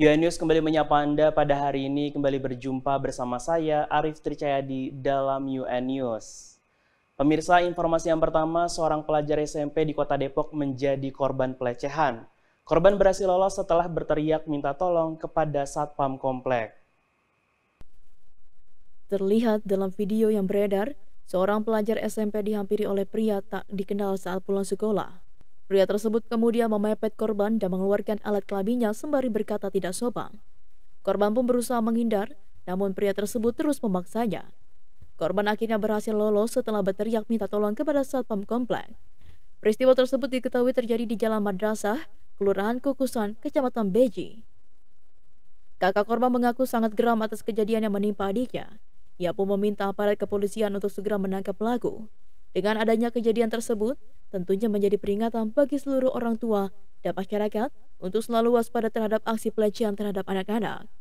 News kembali menyapa Anda pada hari ini, kembali berjumpa bersama saya, Arif Tricayadi, dalam News Pemirsa, informasi yang pertama, seorang pelajar SMP di kota Depok menjadi korban pelecehan. Korban berhasil lolos setelah berteriak minta tolong kepada Satpam Komplek. Terlihat dalam video yang beredar, seorang pelajar SMP dihampiri oleh pria tak dikenal saat pulang sekolah. Pria tersebut kemudian memepet korban dan mengeluarkan alat kelabinya sembari berkata tidak sopan. Korban pun berusaha menghindar, namun pria tersebut terus memaksanya. Korban akhirnya berhasil lolos setelah berteriak minta tolong kepada satpam komplek. Peristiwa tersebut diketahui terjadi di Jalan Madrasah, Kelurahan Kukusan, Kecamatan Beji. Kakak korban mengaku sangat geram atas kejadian yang menimpa adiknya. Ia pun meminta aparat kepolisian untuk segera menangkap pelaku. Dengan adanya kejadian tersebut, tentunya menjadi peringatan bagi seluruh orang tua dan masyarakat untuk selalu waspada terhadap aksi pelecehan terhadap anak-anak.